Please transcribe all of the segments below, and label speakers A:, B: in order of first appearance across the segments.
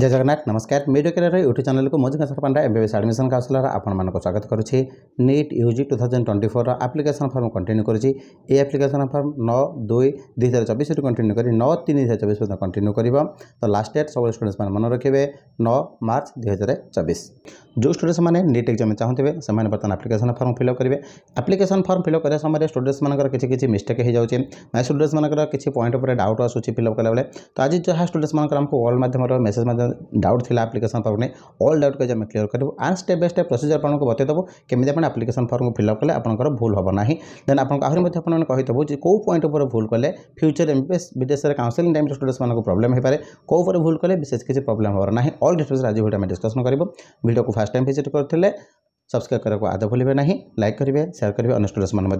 A: जय जगन्नाथ नमस्कार मीडियो care YouTube channel को मुझे कंसर पंडा एमबीएस आडमिशन काउनसिलर आपण स्वागत करुँच NEET UG two thousand twenty four application form continue करुच्ची ए आप्लिकेसन फर्म नौ दुई दुई हजार चबिश कंटिन्यू कर नौ तीन दुई हजार चबिश पर्यटन कंटिन्यू कर तो लास्ट डेट सब स्टूडेंट्स मैंने मन रखे नौ मार्च दुई हजार चबिश जो स्टूडेंट्स मैंने नीट एक्जाम चाहते हैं बर्तमान आप्लिकेसन फर्म फिलअप करेंगे आप्लिकेसन फर्म फिलअप करने समय स्टूडेंट्स मान किसी किसी मिस्टेक हो जाए स्टूडेंट्स मान किसी पॉइंट पर डाउट आसूँ फिलअप कला तो आज जहाँ स्टूडेंट्स मान आमको मध्यम मेसेज माध्यम डाउट ଥିଲା ଆପ୍ଲିକେସନ୍ ଫର୍ମ ନେଇ ଅଲ୍ ଡାଉଟ୍ ଯଦି ଆମେ କ୍ଲିୟର୍ କରିବୁ and step by step procedure ଆପଣଙ୍କୁ ବତାଇଦେବୁ କେମିତି ଆପଣ ଆପ୍ଲିକେସନ୍ ଫର୍ମକୁ ଫିଲ୍ଅପ୍ କଲେ ଆପଣଙ୍କର ଭୁଲ ହେବ ନାହିଁ ଦେନ୍ ଆପଣଙ୍କୁ ଆହୁରି ମଧ୍ୟ ଆପଣମାନେ କହିଦେବୁ ଯେ କେଉଁ ପଏଣ୍ଟ ଉପରେ ଭୁଲ କଲେ ଫ୍ୟୁଚର୍ ଏମ୍ ପି ଏସ୍ ବିଦେଶରେ କାଉନ୍ସେଲିଂ ଟାଇମ୍ରେ ଷ୍ଟୁଡେଣ୍ଟମାନଙ୍କୁ ପ୍ରୋବ୍ଲେମ୍ ହୋଇପାରେ କେଉଁ ଉପରେ ଭୁଲ କଲେ ବିଶେଷ କିଛି ପ୍ରୋବ୍ଲେମ୍ ହେବ ନାହିଁ ଅଲ୍ ଡିଟେଲ୍ସରେ ଆଜି ଭିଡ଼ିଓ ଆମେ ଡିସ୍କସନ୍ କରିବୁ ଭିଡ଼ିଓକୁ ଫାର୍ଷ୍ଟ ଟାଇମ୍ ଭିଜିଟ୍ କରିଥିଲେ सब्सक्राइब करने को आदे भूलें ना लाइक करेंगे सेयार करेंगे अन्य स्टूडेंट्स मैंने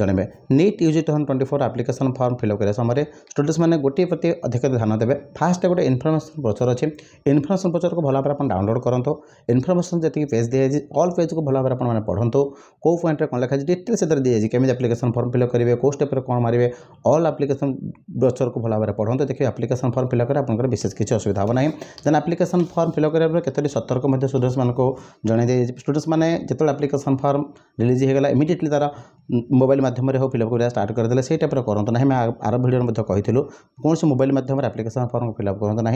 A: जानवे NEET UG two twenty four application form fill up करने समय स्टूडेंट्स मैंने गोटे प्रति अधिक ध्यान देते फास्ट गोटे इनफर्मेशन प्रचार अच्छे इनफर्मेशन प्रोचर को भल भाव डाउनलोड करते इनफर्मेशन जैसे पेज दीजिए अल्ल पेज को भल भाव पढ़ु कौ पॉइंट में कौन लिखा डिटेल से दीजिए कमी आप्लिकेशन फर्म फिलअप करेंगे कौ स्टेप कौन मारे अल्ल आप्लिकेसन प्रचार को भल भाव पढ़ु देखिए आप्लिकेशन फर्म फिलअप करेंगे आपको विशेष किसी असुविधा हो ना देन आप्लिकेसन फर्म फिलअप करेंगे कतोटी सतर्क स्टूडेंट्स मैं जन स्टूडेंट्स मैंने যেত আপ্লিকেসন ফর্ম রিলিজ হয়ে গেল ইমিডিয়েটলি তার মোবাইল মাধ্যমে হোক ফিলঅপ করা স্টার্ট করেদেলে সেই টাইপর করতো না আমি আর ভিডিওরে মধ্যে কইলু কোণী মোবাইল মাধ্যমে আপ্লিকেসন ফর্ম ফিলঅপ করতো না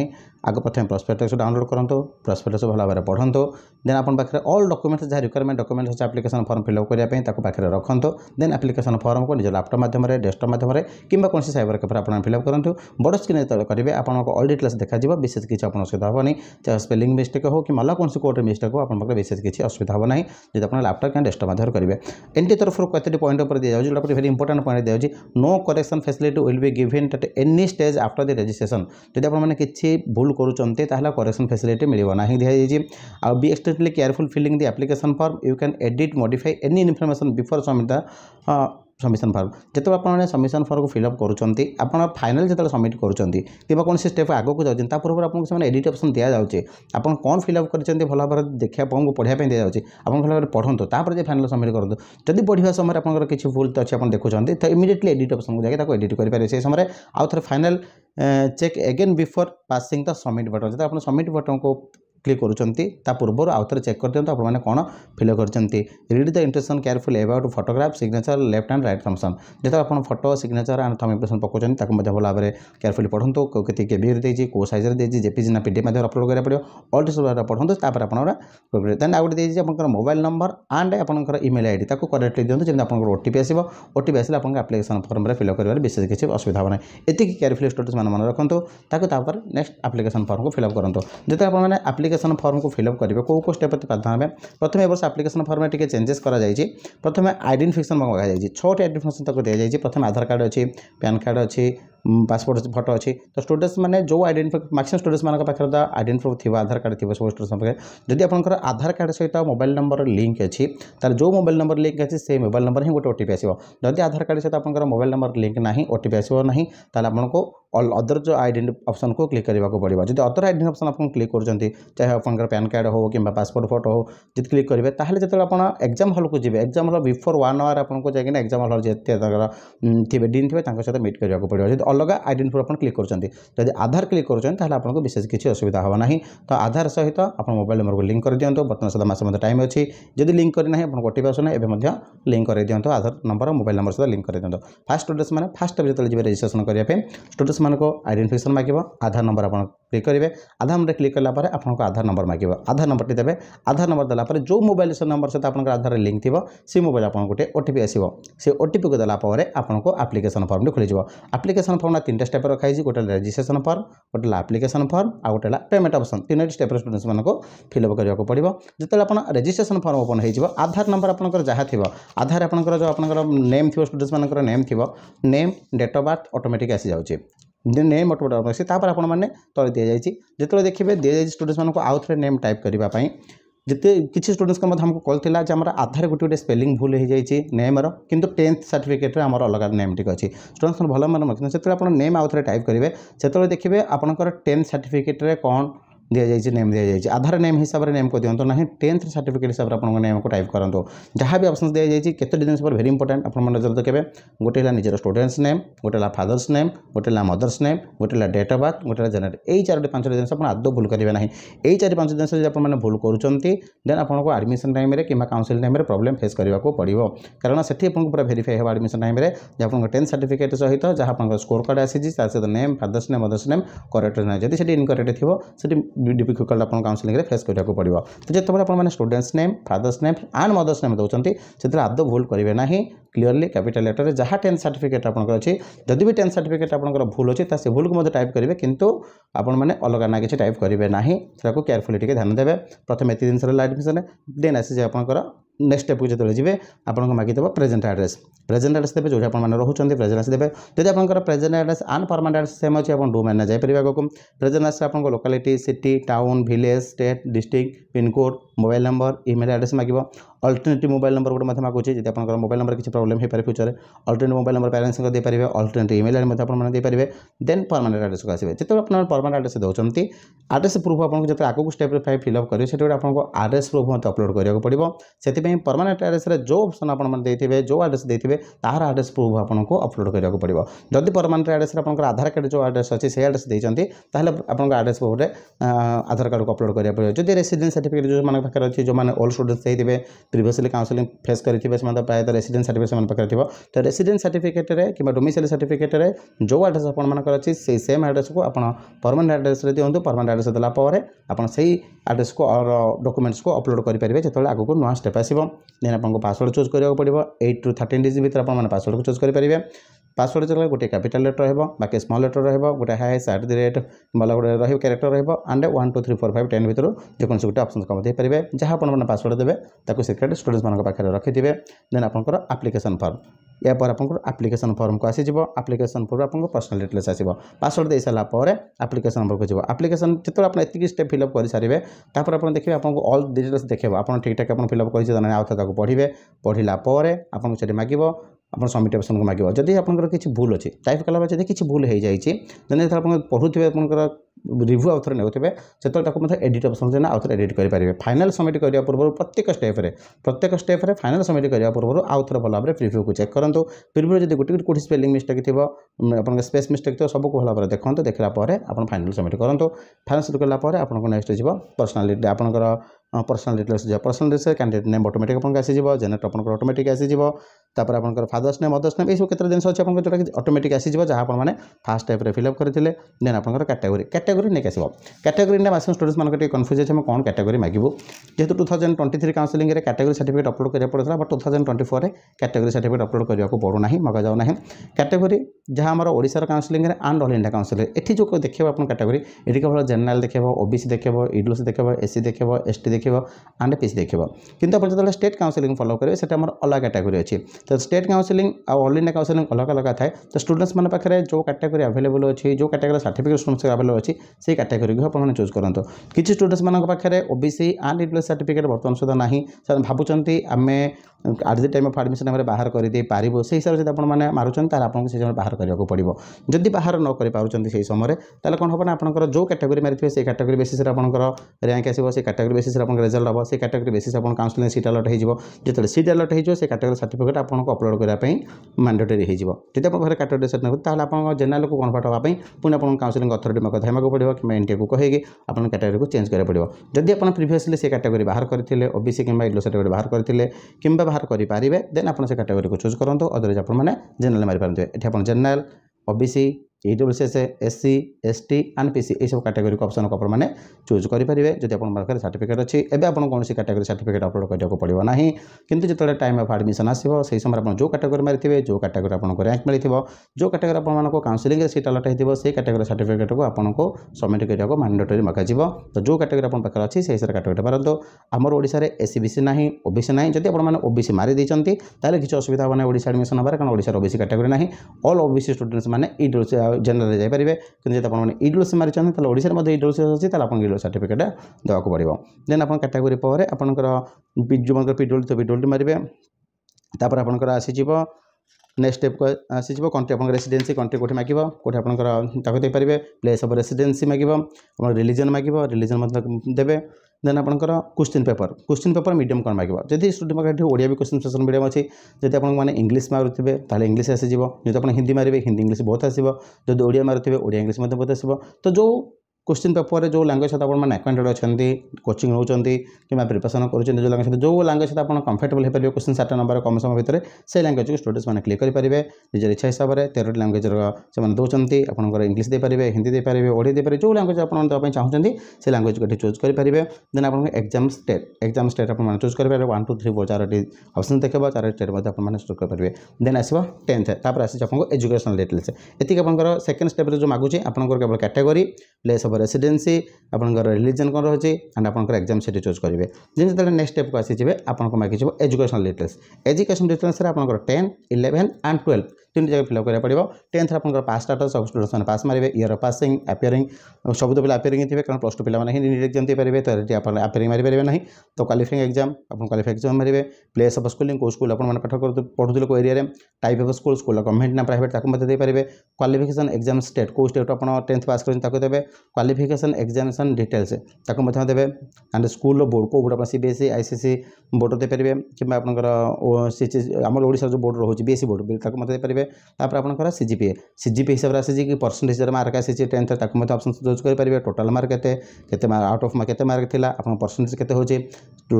A: আগ প্রথমে প্রসপেক্টস ডাউনলোড করতো প্রসপেক্টস ভালো ভাবে পড়তো দেন আপনার পাখে অল ডকুমেন্টস যা রিকোয়ারমেন্ট ডকুমেন্টস আছে আপ্লিকেসন ফর্ম ফিলঅপ করা তাকে পাখে রখতো দেন আপ্লিকেসন ফর্মক নিজ ল্যাপটপ মাধ্যমে ডেস্কটপ মাধ্যমে কিংবা কোণী সাইবর ক্যাফে আপনার ফিলঅপ করতো বড় স্ক্রিনে যেতে করবে আপনার অল ডিটেলস দেখা বিশেষ কিছু আপনার অসুবিধা হবনি চাহে স্পেলিং মিষ্টেক হোক কিংবা কোণী কোর্টের মিষ্টেক হোক আপনার পাখে বিশেষ কিছু অসুবিধা হব না ᱡᱩᱫᱤ আপনা ল্যাপটপ কা ডেস্কটপ মা ধার করিবে এনে তৰফৰ কতোটি পইণ্ট ওপৰ দিয়া আছে যিটো বৰ ইম্পৰটেন্ট পইণ্ট দিয়া আছে no correction facility will be given at any stage after the registration যদি আপোন মানে কিছি ভুল কৰো চন্তে তাহেলা кореක්ෂন ফেচিলিটি مليব নাহি দিয়া হৈ জি আৰু be extremely careful filling the application form you can edit modify any information before submit the submission form ଯେତେବେଳେ ଆପଣମାନେ ସବମିସନ୍ ଫର୍ମକୁ ଫିଲ୍ଅପ୍ କରୁଛନ୍ତି ଆପଣ ଫାଇନାଲ୍ ଯେତେବେଳେ ସବମିଟ୍ କରୁଛନ୍ତି କିମ୍ବା କୌଣସି ଷ୍ଟେପ୍ ଆଗକୁ ଯାଉଛନ୍ତି ତା ପୂର୍ବରୁ ଆପଣଙ୍କୁ ସେମାନେ ଏଡ଼ିଟ୍ ଅପସନ୍ ଦିଆଯାଉଛି ଆପଣ କ'ଣ ଫିଲ୍ଅପ୍ କରିଛନ୍ତି ଭଲ ଭାବରେ ଦେଖିବା ଆପଣଙ୍କୁ ପଢ଼ିବା ପାଇଁ ଦିଆଯାଉଛି ଆପଣ ଭଲ ଭାବରେ ପଢ଼ନ୍ତୁ ତାପରେ ଯାଇ ଫାଇନାଲ୍ ସବମିଟ୍ କରନ୍ତୁ ଯଦି ପଢ଼ିବା ସମୟରେ ଆପଣଙ୍କର କିଛି ଭୁଲ ଅଛି ଆପଣ ଦେଖୁଛନ୍ତି ତ ଇମିଡ଼ିଏଟଲି ଏଡ଼ିଟ୍ ଅପସନ୍କୁ ଯାଇକି ତାକୁ ଏଡ଼ିଟ୍ କରିପାରିବେ ସେହି ସମୟରେ ଆଉ ଥରେ final check again before passing the submit button ଯଦି ଆପଣ ସବମିଟ୍ ବଟନ୍କୁ କ୍ଲିକ୍ କରୁଛନ୍ତି ତା ପୂର୍ବରୁ ଆଉଥରେ ଚେକ୍ କରିଦିଅନ୍ତୁ ଆପଣମାନେ କ'ଣ ଫିଲ୍ କରିଛନ୍ତି read the intention carefully about photograph signature left and right thumbs and ଯେତେବେଳେ ଆପଣ photo signature and thumb impression ପକାଉଛନ୍ତି ତାକୁ ମଧ୍ୟ ଭଲ ଭାବରେ କେୟାରଫୁଲି ପଢ଼ନ୍ତୁ କେତେ କେଭିରେ ଦେଇଛି କେଉଁ ସାଇଜ୍ରେ ଦେଇଛି ଜେପିଜି ନା ପିଡିଏଫ୍ ମାଧ୍ୟମରେ ଅପଲୋଡ଼ କରିବାକୁ ପଡ଼ିବ ଅଲ୍ ଡିସରେ ପଢ଼ନ୍ତୁ ତାପରେ ଆପଣଙ୍କର କରିପାରିବେ ଦେନ୍ ଆଉ ଗୋଟେ ଦେଇଛି ଆପଣଙ୍କର ମୋବାଇଲ୍ ନମ୍ବର ଆଣ୍ଡ ଆପଣଙ୍କର ଇମେଲ୍ ଆଇଡ଼ି ତାକୁ କରେକ୍ଟଲି ଦିଅନ୍ତୁ ଯେମିତି ଆପଣଙ୍କର ଓ ଟି ପି ଆସିବ ଓ ଟି ପି ଆସିଲେ ଆପଣଙ୍କ ଆପ୍ଲିକେସନ୍ ଫର୍ମରେ ଫିଲ୍ କରିବାରେ ବିଶେଷ କିଛି ଅସୁବିଧା ହେବ ନାହିଁ ଏତିକି କେୟାରଫୁଲି ଷ୍ଟୋରିଜ୍ ମାନେ ମନେ ରଖନ୍ତୁ ତାକୁ ତାପରେ ନେକ୍ସଟ ଆପ୍ଲିକେସନ୍ ଫର୍ମକୁ ଫିଲ୍ଅପ୍ କରନ୍ତୁ ଯେତେବେଳେ ଆପଣମାନେ ଆପ୍ଲିକେସନ୍ ଆପ୍ଲିକେସନ୍ ଫର୍ମକୁ ଫିଲ୍ଅପ୍ କରିବେ କେଉଁ କେଉଁ ଷ୍ଟେପ୍ ପ୍ରତି ପ୍ରାଧାନ୍ୟ ହେବେ ପ୍ରଥମେ ଏ ବର୍ଷ ଆପ୍ଲିକେସନ୍ ଫର୍ମରେ ଟିକେ ଚେଞ୍ଜେସ୍ କରାଯାଇଛି ପ୍ରଥମେ ଆଇଡେଣ୍ଟିଫିକେସନ୍ ମଗାଯାଇଛି ଛଅଟି ଆଇଡେଣ୍ଟିଫିକେସନ୍ ତାକୁ ଦିଆଯାଇଛି ପ୍ରଥମେ ଆଧାର କାର୍ଡ଼ ଅଛି ପ୍ୟାନ୍ କାର୍ଡ଼ ଅଛି पासपोर्ट फोटो अच्छे तो स्टूडेंट्स मैंने जो आईडेंटिफ मैक्सीम स्टूडेंट्स मानक पाखे तो आधार कार्ड थी सब स्टूडेंट जब आप आधार कार्ड सहित मोबाइल नंबर लिंक अच्छी तरह जो मोबाइल नंबर लिंक अच्छी से मोबाइल नंबर हिंग गोटे ओट आसव आधार कार्ड सहित आप मोबाइल नंबर लिंक ना ओट आसव आपको अदर जो आईडेंट अप्सन को क्लिक करने पड़ा जब अदर आईडेंट अप्सन आप क्लिक करते चाहे आप पैन कार्ड हो कि पासपोर्ट फोटो हो जी क्लिक करेंगे जो आप एक्जाम हल को जी exam hall before one hour आपको जाएगी एक्जाम हल जे थे डीन थे सहित मिट करा पड़ा अलग आइडेंट प्रूफ आप क्लिक करते जदि आधार क्लिक करुँच आपको विशेष किसी असुविधा हे ना तो आधार सहित आप मोबाइल नंबर को लिंक कर दिखाँ बर्तमान सुधा मस मध्य टाइम अच्छी जब लिंक करना आपको ओटी आसना एवं लिंक कर दिखाँ आधार नंबर मोबाइल नंबर सहित लिंक कर दिखाँ फास्ट स्टूडेंट्स मैंने फास्ट टाइम जो रेजिट्रेसन करने स्टूडेंट्स मान आइडेंटिफिकेसन मागे आधार नंबर आप क्लिक करेंगे आधार नंबर क्लिक कलापर आपको आधार नंबर मागे आधार नंबर टी देते आधार नंबर देलापर जो मोबाइल से नंबर सहित आप आधार लिंक थी से मोबाइल आपको गोटे ओटीपी आसो से ओटीपी को देलापर आपको आप्लिकेसन फर्म खोल आप्लिकेसन फर्म तीन स्टेप रखाई गोटे रेजिट्रेसन फर्म गोटे आप्लिकेसन फर्म आ गोटे पेमेंट अप्सन तीनो स्टेप स्टूडेंट्स मानक फिलअप करने पड़ो जिते आप रेजिट्रेसन फर्म ओपन हो आधार नंबर आप जहाँ थी आधार आपंकर जो आपंकर नेम थी स्टूडेंट्स मानक नेम थी name date of birth automatic आसी जाऊे ନେମ୍ ଅଟୋମେଟିକ୍ ଅଟୋମେଟିକ୍ ତାପରେ ଆପଣମାନେ ତଳେ ଦିଆଯାଇଛି ଯେତେବେଳେ ଦେଖିବେ ଦିଆଯାଇଛି ଷ୍ଟୁଡେଣ୍ଟମାନଙ୍କୁ ଆଉ ଥରେ ନେମ୍ ଟାଇପ୍ କରିବା ପାଇଁ ଯେତେ କିଛି ଷ୍ଟୁଡେଣ୍ଟଙ୍କ ମଧ୍ୟ ଆମକୁ କଲ୍ ଥିଲା ଯେ ଆମର ଆଧାର ଗୋଟେ ଗୋଟେ ସ୍ପେଲିଂ ଭୁଲ ହୋଇଯାଇଛି ନେମ୍ର କିନ୍ତୁ ଟେନ୍ଥ ସାର୍ଟିଫିକେଟ୍ରେ ଆମର ଅଲଗା ନେମ୍ ଟିକ ଅଛି ଷ୍ଟୁଡେଣ୍ଟଙ୍କର ଭଲ ମାନ ମଧ୍ୟ ସେତେବେଳେ ଆପଣ ନେମ୍ ଆଉ ଥରେ ଟାଇପ୍ କରିବେ ସେତେବେଳେ ଦେଖିବେ ଆପଣଙ୍କର ଟେନ୍ଥ ସାର୍ଟିଫିକେଟ୍ରେ କ'ଣ दि जाइए नेम दि जाइए आधार नेम हिसाब से नेम को दिखाँ ना टेन्थ सार्टिफिकेट हिसाब से आपको नेम को टाइप करूँ जहाँ भी अप्सन दिया जाइए कत जिन पर भेरी इंपोर्टेंट आप नजर तो कहे गोटे निजर स्टूडेंट्स नेम गोटे फादर्स नेम गोटे मदर्स नेम गोटे डेट अफ बर्थ गोटे जेनेट यही चार पांच जिन आदो भूल करेंगे ना यही चार पांच जिन जब आप भूल कर देन आपको आडमिशन टाइम कि काउनसिल टाइम प्रोब्लेम फेस करवाक पड़ो कारण से पूरा भेरीफाए हो आडमिशन टाइम जब आप टेन्थ सार्टिफिकेट सहित जहाँ आप स्कोर कार्ड आसी सहित name father's name mother's name correct ना जब इनकरेक्ट थी ডিଫିକଲ୍ଟ ଆପଣ କାଉନସିଲିଂରେ ଫେସ୍ କରିବାକୁ ପଡ଼ିବ ତ ଯେତେବେଳେ ଆପଣମାନେ students name father's name and mother's name ଦେଉଛନ୍ତି ସେଥିରେ ଆଦୌ ଭୁଲ କରିବେ ନାହିଁ କ୍ଲିୟରଲି କ୍ୟାପିଟାଲ ଲେଟର୍ରେ ଯାହା ଟେନ୍ଥ ସାର୍ଟିଫିକେଟ୍ ଆପଣଙ୍କର ଅଛି ଯଦି ବି ଟେନ୍ଥ ସାର୍ଟିଫିକେଟ୍ ଆପଣଙ୍କର ଭୁଲ ଅଛି ତା ସେ ଭୁଲକୁ ମଧ୍ୟ ଟାଇପ୍ କରିବେ କିନ୍ତୁ ଆପଣମାନେ ଅଲଗା ନା କିଛି ଟାଇପ୍ କରିବେ ନାହିଁ ସେଟାକୁ କେୟାରଫୁଲି ଟିକେ ଧ୍ୟାନ ଦେବେ ପ୍ରଥମେ ଏତିକି ଜିନିଷ ରହିଲା ଆଡ଼ମିସନ୍ ଦେନ୍ ଆସିଯାଏ ଆପଣଙ୍କର ନେକ୍ସଟ ଷ୍ଟେପ୍କୁ ଯେତେବେଳେ ଯିବେ ଆପଣଙ୍କୁ ମାଗିଦେବ ପ୍ରେଜେଣ୍ଟ ଆଡ଼୍ରେସ୍ ପ୍ରେଜେଣ୍ଟ ଆଡ଼୍ରେସ୍ ଦେବେ ଯେଉଁଠି ଆପଣମାନେ ରହୁଛନ୍ତି ପ୍ରେଜେଣ୍ଟ ଆଡ଼୍ରେସ୍ ଦେବେ ଯଦି ଆପଣଙ୍କର present address and permanent address same ଅଛି ଆପଣ ଡୁମାନେ ଯାଇପାରିବେ ଆଗକୁ ପ୍ରେଜେଣ୍ଟ ଆଡ଼୍ରେସ୍ ଆପଣଙ୍କ locality city town village state district pincode mobile number email address ମାଗିବ अल्टरनेट मोबाइल नंबर गोटे मागुच्छे जब आप मोबाइल नंबर किसी प्रॉब्लम हो पे फ्यूचर में अल्टरनेट मोबाइल नंबर पेरेंट्स को देखिए अल्टरनेट इमेल आई आपने देन परमानेंट आड्रेस को आसे जितने आप परमानेंट आड्रेस दौरान आड्रेस प्रूफ आपको जितने आगे स्टेप फाइव फिलअप करेंगे से आपको आड्रेस प्रूफ मत अपलोड करा पड़ो से परमानेंट आड्रेस जो अप्सन आपंटे जो आड्रेस देते हैं तरह आड्रेस प्रूफ आपको अपलोड करा पड़ा जब परमानेंट आड्रेस आधार कार्ड जो आड्रेस अच्छे से आड्रेस देते आपको आड्रेस प्रूफ में आधार कार्ड को अपलोड करा पड़ेगा जब रेसीडेन्स सार्टिफिकेट जो मैंने पाखे अच्छे जो मैंने old students previously counselling face କରିଥିବେ ସେମାନେ ତ ପ୍ରାୟତଃ ରେସିଡେଣ୍ଟ ସାର୍ଟିଫିକେଟ୍ ସେମାନଙ୍କ ପାଖରେ ଥିବ ତ ରେସିଡେଣ୍ଟ ସାର୍ଟିଫିକେଟ୍ରେ କିମ୍ବା ଡୋମିସାଇଲ୍ ସାର୍ଟିଫିକେଟ୍ରେ ଯେଉଁ ଆଡ୍ରେସ୍ ଆପଣମାନଙ୍କର ଅଛି ସେଇ ସେମ୍ ଆଡ୍ରେସ୍କୁ ଆପଣ ପରମାନେଣ୍ଟ ଆଡ୍ରେସ୍ରେ ଦିଅନ୍ତୁ ପରମାନେଣ୍ଟ ଆଡ୍ରେସ୍ ଦେଲା ପରେ ଆପଣ ସେଇ ଆଡ୍ରେସ୍କୁ ଡକୁମେଣ୍ଟସ୍କୁ ଅପଲୋଡ଼ କରିପାରିବେ ଯେତେବେଳେ ଆଗକୁ ନୂଆ ଷ୍ଟେପ୍ ଆସିବ ଦେନ୍ ଆପଣଙ୍କୁ ପାସୱାର୍ଡ଼ ଚୁଜ୍ କରିବାକୁ ପଡ଼ିବ ଏଇଟ୍ ଟୁ ଥାର୍ଟିନ୍ ଡିଜ୍ ଭିତରେ ଆପଣମାନେ ପାସୱାର୍ଡ଼କୁ ଚୁଜ୍ କରିପାରିବେ ପାସୱାର୍ଡ଼ ଚାଲିଲା ଗୋଟିଏ କ୍ୟାପିଟାଲ୍ ଲେଟର୍ ହେବ ବାକି ସ୍ମଲ୍ ଲେଟର୍ ରହିବ ଗୋଟେ ହାଇ ଆଟ୍ ଦି ରେଟ୍ ଭଲ ଗୋଟେ ରହିବ କ୍ୟାରେକ୍ଟର୍ ରହିବ and one two three four five ten ଭିତରୁ ଯେକୌଣସି ଗୋଟେ ଅପସନ୍ ମଧ୍ୟ ଦେଇପାରିବେ ଯାହା ଆପଣମାନେ ପାସୱାର୍ଡ଼ ଦେବେ ତାକୁ ସିକ୍ରେଟ୍ ଷ୍ଟୁଡେଣ୍ଟମାନଙ୍କ ପାଖରେ ରଖିଥିବେ ଦେନ୍ ଆପଣଙ୍କର ଆପ୍ଲିକେସନ୍ ଫର୍ମ ଏହାପରେ ଆପଣଙ୍କର ଆପ୍ଲିକେସନ୍ ଫର୍ମକୁ ଆସିଯିବ ଆପ୍ଲିକେସନ୍ ଫର୍ମ ଆପଣଙ୍କ ପର୍ସନାଲ୍ ଡିଟେଲ୍ସ ଆସିବ ପାସୱାର୍ଡ଼ ଦେଇସାରିଲା ପରେ ଆପ୍ଲିକେସନ୍ ନମ୍ବରକୁ ଯିବ ଆପ୍ଲିକେସନ୍ ଯେତେବେଳେ ଆପଣ ଏତିକି ଷ୍ଟେପ୍ ଫିଲ୍ଅପ୍ କରିସାରିବେ ତାପରେ ଆପଣ ଦେଖିବେ ଆପଣଙ୍କୁ ଅଲ୍ ଡିଟେଲ୍ସ ଦେଖେଇବ ଆପଣ ଠିକ୍ଠାକ୍ ଆପଣ ଫିଲ୍ଅପ୍ କରିଛି ନା ଆଉ ଥରେ ତାକୁ ପଢ଼ିବେ ପଢ଼ିଲା ପରେ ଆପଣଙ୍କୁ ସେଠି ମାଗିବ ଆପଣ ସବମିଟ୍ ଅପସନ୍କୁ ମାଗିବ ଯଦି ଆପଣଙ୍କର କିଛି ଭୁଲ ଅଛି ଟାଇପ୍ କଲାବେଳେ ଯଦି କିଛି ଭୁଲ ହୋଇଯାଇଛି ଦେନ୍ ଯେତେବେଳେ ଆପଣ ପଢ଼ୁଥିବେ ଆପଣଙ୍କର ରିଭ୍ୟୁ ଆଉ ଥରେ ନେଉଥିବେ ସେତେବେଳେ ତାକୁ ମଧ୍ୟ ଏଡ଼ିଟ୍ ଅପସନ୍ ଦେଲେ ଆଉ ଥରେ ଏଡ଼ିଟ୍ କରିପାରିବେ ଫାଇନାଲ୍ ସବମିଟ୍ କରିବା ପୂର୍ବରୁ ପ୍ରତ୍ୟେକ ଷ୍ଟେପ୍ରେ ପ୍ରତ୍ୟେକ ଷ୍ଟେପ୍ରେ ଫାଇନାଲ୍ ସବମିଟ୍ କରିବା ପୂର୍ବରୁ ଆଉ ଥରେ ଭଲ ଭାବରେ ପ୍ରିଭ୍ୟୁକୁ ଚେକ୍ କରନ୍ତୁ ପ୍ରିଭ୍ୟୁ ଯଦି ଗୋଟେ କେଉଁଠି ସ୍ପେଲିଂ ମିଷ୍ଟେକ୍ ଥିବ ଆପଣଙ୍କ ସ୍ପେସ୍ ମିଷ୍ଟେକ୍ ଥିବ ସବୁକୁ ଭଲ ଭାବରେ ଦେଖନ୍ତୁ ଦେଖିଲା ପରେ ଆପଣ ଫାଇନାଲ୍ ସବମିଟ୍ କରନ୍ତୁ ଫାଇନାଲ୍ ସବମିଟ୍ କଲା ପରେ ଆପଣଙ୍କୁ ନେକ୍ସଟ୍ ଯିବ ପର୍ସନାଲିଟି ଆପଣଙ୍କର पर्सनाल डिटेल्स जा personal details candidate name automatic ଆପଣଙ୍କୁ ଆସିଯିବ ଜେନେଟ୍ ଆପଣଙ୍କର ଅଟୋମେଟିକ୍ ଆସିଯିବ ତାପରେ ଆପଣଙ୍କର ଫାଦର୍ସ ନେମ୍ ମଦର୍ସ ନେମ୍ ଏସବୁ କେତେଟା ଜିନିଷ ଅଛି ଆପଣଙ୍କର ଯେଉଁଟାକି ଅଟୋମେଟିକ୍ ଆସିଯିବ ଯାହା ଆପଣମାନେ ଫାର୍ଷ୍ଟ ଟାଇପ୍ରେ ଫିଲ୍ଅପ୍ କରିଥିଲେ ଦେନ୍ ଆପଣଙ୍କର କ୍ୟାଟେଗୋରୀ କ୍ୟାଟେଗୋରୀ ନେଇକି ଆସିବ କ୍ୟାଟେଗୋରୀ ନେମ୍ ଆସିବ ଷ୍ଟୁଡେଣ୍ଟମାନଙ୍କ ଟିକେ କନଫ୍ୟୁଜ୍ ଅଛି ଆମେ କ'ଣ କ୍ୟାଟେଗୋରୀ ମାଗିବୁ ଯେହେତୁ ଟୁ ଥାଉଜେଣ୍ଡ ଟ୍ୱେଣ୍ଟି ଥ୍ରୀ କାଉନ୍ସିଲିଂରେ କ୍ୟାଟେଗୋରୀ ସାର୍ଟିଫିକେଟ୍ ଅପଲୋଡ଼ କରିବାକୁ ପଡ଼ିଥିଲା ବଟ୍ ଟୁ ଥାଉଜେଣ୍ଡ ଟ୍ୱେଣ୍ଟି ଫୋର୍ରେ କ୍ୟାଟେଗୋରୀ ସାର୍ଟିଫିକେଟ୍ ଅପଲୋଡ଼ କରିବାକୁ ପଡ଼ୁନାହିଁ ମଗାଯାଉ ନାହିଁ କ୍ୟାଟେଗୋରୀ ଯାହା ଆମର ଓଡ଼ିଶାର କାଉନ୍ସିଲିଂରେ ଆଣ୍ଡ ଅଲ୍ ଇଣ୍ଡିଆ କାଉନ୍ସିଲିଂ ଏଠି ଯେଉଁ ଦେଖେଇବ ଆପଣ କ୍ୟାଟେଗୋରୀ ଏଠି କେବଳ ଜେନେରାଲ୍ ଦେଖେଇବ ଓବିସି ଦେଖେଇବ ଇଡ୍ୟୁସି ଦେଖେଇବ ଏସ୍ସି ଦେଖେଇବ ଏସ୍ଟି ଦେଖେଇବ দেখব ଆଣ୍ଡ ପିସ୍ ଦେଖିବ କିନ୍ତୁ ଆପଣ ଯେତେବେଳେ ଷ୍ଟେଟ୍ କାଉନସିଲିଂ ଫଲୋ କରିବେ ସେଟା ଆମର ଅଲଗା କାଟାଗୋରୀ ଅଛି ତ ଷ୍ଟେଟ୍ କାଉନସିଲିଂ ଆଉ ଅଲ୍ ଇଣ୍ଡିଆ କାଉନସିଲିଂ ଅଲଗା ଅଲଗା ଥାଏ ତ ଷ୍ଟୁଡେଣ୍ଟସମାନଙ୍କ ପାଖରେ ଯେଉଁ କାଟାଗୋରୀ ଆଭେଲେବଲ୍ ଅଛି ଯେଉଁ କାଟାଗୋରୀ ସାର୍ଟିଫିକେଟ୍ ଷ୍ଟୁଡେଣ୍ଟସ୍ ଆଭେଲେବଲ୍ ଅଛି ସେଇ କାଟାଗୋରୀକୁ ଆପଣମାନେ ଚୁଜ୍ କରନ୍ତୁ କିଛି ଷ୍ଟୁଡେଣ୍ଟସମାନଙ୍କ ପାଖରେ O B C and include certificate ବର୍ତ୍ତମାନ ସୁଦ୍ଧା ନାହିଁ ସେମାନେ ଭାବୁଛନ୍ତି ଆମେ at the time of admission ଆମେ ବାହାର କରିଦେଇପାରିବୁ ସେହି ହିସାବରେ ଯଦି ଆପଣମାନେ ମାରୁଛନ୍ତି ତାହେଲେ ଆପଣଙ୍କୁ ସେ ସମୟରେ ବାହାର କରିବାକୁ ପଡ଼ିବ ଯଦି ବାହାର ନ କରିପାରୁଛନ୍ତି ସେହି ସମୟରେ ତାହେଲେ କ'ଣ ହେବ ନା ଆପଣଙ୍କର ଯେଉଁ କାଟାଗୋରୀ ମାରିଥିବେ ସେଇ କାଟାଗୋରୀ ବେସିସ୍ରେ ଆପଣଙ୍କର ରାଙ୍କ ଆସିବ ସେ କାଟାଗୋରୀ ବେସିସ୍ରେ ଆପଣଙ୍କ ରେଜଲ୍ଟ ହେବ ସେ କାଟାଗୋରୀ ବେସିସ୍ ଆପଣ କାଉନ୍ସିଲିଂ ସିଟ୍ ଆଲଟ୍ ହୋଇଯିବ ଯେତେବେଳେ ସିଟ୍ ଆଲଟ୍ ହୋଇଯିବ ସେ କାଟାଗୋରୀ ସାର୍ଟିଫିକେଟ୍ ଆପଣଙ୍କୁ ଅପଲୋଡ଼ କରିବା ପାଇଁ ମାଣ୍ଡେଟୋରୀ ହୋଇଯିବ ଯଦି ଆପଣଙ୍କ ଘରେ କାଟାଗୋରୀ ସେଟ୍ ନେବେ ତାହେଲେ ଆପଣଙ୍କ ଜେନେରାଲକୁ କନଭର୍ଟ ହେବା ପାଇଁ ପୁଣି ଆପଣଙ୍କୁ କାଉନ୍ସିଲିଂ ଅଥରିଟି ମଧ୍ୟ ହେବାକୁ ପଡ଼ିବ କିମ୍ବା ଏନ୍ଟିଏକୁ କହିକି ଆପଣଙ୍କ କାଟାଗୋରୀକୁ ଚେଞ୍ଜ କରିବାକୁ ପଡ଼ିବ ଯଦି ଆପଣ ପ୍ରିଭିୟସ୍ଲି ସେ କାଟାଗୋରୀ ବାହାର କରିଥିଲେ ଓ ବି ସି କିମ୍ବା ଇଲୋ ସାର୍ଟିଫିକେଟ୍ ବାହାର କରିଥିଲେ କିମ୍ବା ବାହାର କରିପାରିବେ ଦେନ୍ ଆପଣ ସେ କାଟାଗୋରୀକୁ ଚୁଜ୍ କରନ୍ତୁ ଅଦରୱାଇଜ୍ ଆପଣମାନେ ଜେନେରାଲ୍ ମାରିପାରନ୍ତି ଏଠି ଆପଣ general OBC E W S S C S T and P C ଏହିସବୁ କାଟାଗୋରିକୁ ଅପସନ୍କୁ ଆପଣମାନେ ଚୁଜ୍ କରିପାରିବେ ଯଦି ଆପଣଙ୍କ ପାଖରେ ସାର୍ଟିଫିକେଟ୍ ଅଛି ଏବେ ଆପଣ କୌଣସି କାଟାଗୋରି ସାର୍ଟିଫିକେଟ୍ ଅପଲୋଡ଼ କରିବାକୁ ପଡ଼ିବ ନାହିଁ କିନ୍ତୁ ଯେତେବେଳେ ଟାଇମ୍ ଅଫ୍ ଆଡ଼ମିସନ୍ ଆସିବ ସେହି ସମୟରେ ଆପଣ ଯେଉଁ କାଟାଗୋରି ମାରିଥିବେ ଯେଉଁ କାଟାଗୋରି ଆପଣଙ୍କୁ ର୍ୟାଙ୍କ ମିଳିଥିବ ଯେଉଁ କାଟାଗୋରି ଆପଣମାନଙ୍କୁ କାଉନ୍ସିଲିଂରେ ସିଟ୍ ଆଲଟ୍ ହୋଇଥିବ ସେହି କାଟାଗୋରି ସାର୍ଟିଫିକେଟ୍କୁ ଆପଣଙ୍କୁ ସବମିଟ୍ କରିବାକୁ ମ୍ୟାଣ୍ଡେଟୋରୀ ମଗାଯିବ ତ ଯେଉଁ କାଟାଗୋରି ଆପଣଙ୍କ ପାଖରେ ଅଛି ସେହି ହିସାବରେ କାଟାଗୋରି ମାରନ୍ତୁ ଆମର ଓଡ଼ିଶାରେ ଏସ୍ ସି ବି ସି ନାହିଁ ଓବିସି ନାହିଁ ଯଦି ଆପଣମାନେ ଓବିସି ମାରି ଦେଇଛନ୍ତି ତାହେଲେ କିଛି ଅସୁବିଧା ହେବ ନାହିଁ ଓଡ଼ିଶା ଆଡ଼ମିସନ୍ ହେବାରେ କାରଣ ଓଡ଼ିଶାର ଓବିସି କାଟାଗୋରି ନାହିଁ ଅଲ୍ ଓବିସି ଷ୍ଟୁଡେଣ୍ଟସ୍ ମାନେ ଇ ଡବ୍ଲ୍ୟୁ ଜେନେରାଲ ଯାଇପାରିବେ କିନ୍ତୁ ଯଦି ଆପଣମାନେ ଇଡବ୍ଲ୍ୟୁସି ମାରିଛନ୍ତି ତାହେଲେ ଓଡ଼ିଶାରେ ମଧ୍ୟ ଇଡବ୍ଲ୍ୟୁସି ଅଛି ତାହେଲେ ଆପଣଙ୍କୁ ଇଡବ୍ଲ୍ୟୁ ସାର୍ଟିଫିକେଟ୍ ଦେବାକୁ ପଡ଼ିବ ଦେନ୍ ଆପଣ କ୍ୟାଟାଗୋରୀ ପରେ ଆପଣଙ୍କର ଯେଉଁମାନଙ୍କର ପିଡବ୍ଲ୍ୟୁ ତ ପିଡବ୍ଲ୍ୟୁ ମାରିବେ ତାପରେ ଆପଣଙ୍କର ଆସିଯିବ ନେକ୍ସଟ ଷ୍ଟେପ୍ ଆସିଯିବ କଣ୍ଟ୍ରି ଆପଣଙ୍କର ରେସିଡେନ୍ସି କଣ୍ଟ୍ରି କେଉଁଠି ମାଗିବ କେଉଁଠି ଆପଣଙ୍କର ତାକୁ ଦେଇପାରିବେ ପ୍ଲେସ୍ ଅଫ୍ ରେସିଡେନ୍ସି ମାଗିବ ଆପଣଙ୍କର ରିଲିଜନ୍ ମାଗିବ ରିଲିଜନ୍ ମଧ୍ୟ ଦେବେ ଦେନ୍ ଆପଣଙ୍କର question paper question paper medium କ'ଣ ମାଗିବ ଯଦି ଷ୍ଟୁଡେଣ୍ଟ ପାଖରେ ଏଠି ଓଡ଼ିଆ ବି କ୍ୱେଶ୍ଚିନ୍ ପେପର୍ ମିଡ଼ିୟମ୍ ଅଛି ଯଦି ଆପଣମାନେ ଇଂଲିଶ ମାରୁଥିବେ ତାହେଲେ ଇଂଲିଶ ଆସିଯିବ ଯଦି ଆପଣ ହିନ୍ଦୀ ମାରିବେ ହିନ୍ଦୀ ଇଂଲିଶ ବହୁତ ଆସିବ ଯଦି ଓଡ଼ିଆ ମାରୁଥିବେ ଓଡ଼ିଆ ଇଂଲିଶ ମଧ୍ୟ ବହୁତ ଆସିବ ତ ଯେଉଁ क्वेश्चन पेपर जो लांगुएज सहित आप आक्वेटेड अच्छा कोचिंग नौकरी कि प्रिपेसन करो लांगुएज सहित जो लांगुएज सहित आप कंफर्टेबल हो क्वेश्चन सार्ट नंबर कम समय भितर से लांगुएज को स्टूडेंट्स मैंने क्लिक करेंगे निजर इच्छा हिसाब से तेरह लांगुएजर से दौरान आपंकर इंग्लीश दे हिंदी दे पारे ओडिया जो लांगुएज आप चाहते से लांगुएज को चूज करेंगे देन आप एक्जाम स्टेट एक्जाम स्टेट आप चूज करेंगे वन टू थ्री फोर चार अप्सन देखेगा चार स्टेट मध्य चूज करेंगे देन आस टेन्थ तापर आपको एजुकेशन डिटेल्स ये आप सेकेंड स्टेप जो मगुचे आपको केवल कैटेगोरी प्लेस अफ ଆପଣଙ୍କର ରେସିଡେନ୍ସି ଆପଣଙ୍କର ରିଲିଜନ୍ କ'ଣ ରହୁଛି ଆଣ୍ଡ ଆପଣଙ୍କର ଏକ୍ଜାମ୍ ସେଠି ଚୁଜ୍ କରିବେ ଯେମିତି ତାହେଲେ ନେକ୍ସଟ ଷ୍ଟେପ୍କୁ ଆସିଯିବେ ଆପଣଙ୍କୁ ମାଗିଯିବ ଏଜୁକେସନ୍ ଡିଟେଲ୍ସ ଏଜୁକେସନ୍ ଡିଟେଲ୍ସରେ ଆପଣଙ୍କର ଟେନ୍ ଇଲେଭେନ୍ ଆଣ୍ଡ ଟୁଏଲ୍ଭ ତିନି ଜାଗା ଫିଲ୍ଅପ୍ କରିବାକୁ ପଡ଼ିବ ଟେନ୍ଥରେ ଆପଣଙ୍କର ପାସ୍ ଷ୍ଟାଟସ୍ ସବୁ ଷ୍ଟୁଡେଣ୍ଟମାନେ ପାସ୍ ମାରିବେ ଇୟର୍ ପାସିଂ ଆପିୟରିଂ ସବୁ ତ ପିଲା ଆପିୟରିଂ ଥିବେ କାରଣ ପ୍ଲସ୍ ଟୁ ପିଲାମାନେ ହିଁ ନିଟ୍ ଏକ୍ଜାମ୍ ଦେଇପାରିବେ ତ ଏଠି ଆପଣ ଆପିୟରିଂ ମାରିପାରିବେ ନାହିଁ ତ କ୍ୱାଲିଫାଇଂ ଏକ୍ଜାମ୍ ଆପଣ କ୍ୱାଲିଫାଇ ଏକ୍ଜାମ୍ ମାରିବେ ପ୍ଲେସ୍ ଅଫ୍ ସ୍କୁଲିଂ କେଉଁ ସ୍କୁଲ୍ ଆପଣମାନେ ପାଠ ପଢ଼ୁଥିଲେ କେଉଁ ଏରିଆରେ type of school school government ନା ପ୍ରାଇଭେଟ୍ ତାକୁ ମଧ୍ୟ ଦେଇପାରିବେ କ୍ୱାଲିଫିକେସନ୍ ଏକ୍ଜାମ୍ ଷ୍ଟେଟ୍ କେଉଁ ଷ୍ଟେଟ୍ ଆପଣ ଟେନ୍ଥ ପାସ୍ କରିଛନ୍ତି ତାକୁ ଦେବେ କ୍ୱାଲିଫିକେସନ୍ ଏକ୍ଜାମିନେସନ୍ ଡିଟେଲ୍ସ ତାକୁ ମଧ୍ୟ ଦେବେ ଆଣ୍ଡ ସ୍କୁଲ୍ର ବୋର୍ଡ଼ କେଉଁ ବୋର୍ଡ଼ ଆପଣ C B S C I C C board ଦେଇପାରିବେ କିମ୍ବା ଆପଣଙ୍କର ସି ଆମର ଓଡ଼ିଶାର ଯେଉଁ ବୋର୍ଡ଼ ରହୁଛି ବି ଏସ୍ ସି ବୋର୍ଡ଼ ତାକୁ ମଧ୍ୟ ଦେଇପାରିବେ ତାପରେ ଆପଣଙ୍କର C G P A C G P ହିସାବରେ ଆସିଛି କି ପରସେଣ୍ଟ ହିସାବରେ ମାର୍କ ଆସିଛି ଟେନ୍ଥରେ ତାକୁ ମଧ୍ୟ ଅପସନ୍ ଚୁଜ୍ କରିପାରିବେ ଟୋଟାଲ୍ ମାର୍କ କେତେ କେତେ ଆଉଟ୍ ଅଫ୍ କେତେ ମାର୍କ ଥିଲା ଆପଣଙ୍କ ପରସେଣ୍ଟେଜ୍ କେତେ ହେଉଛି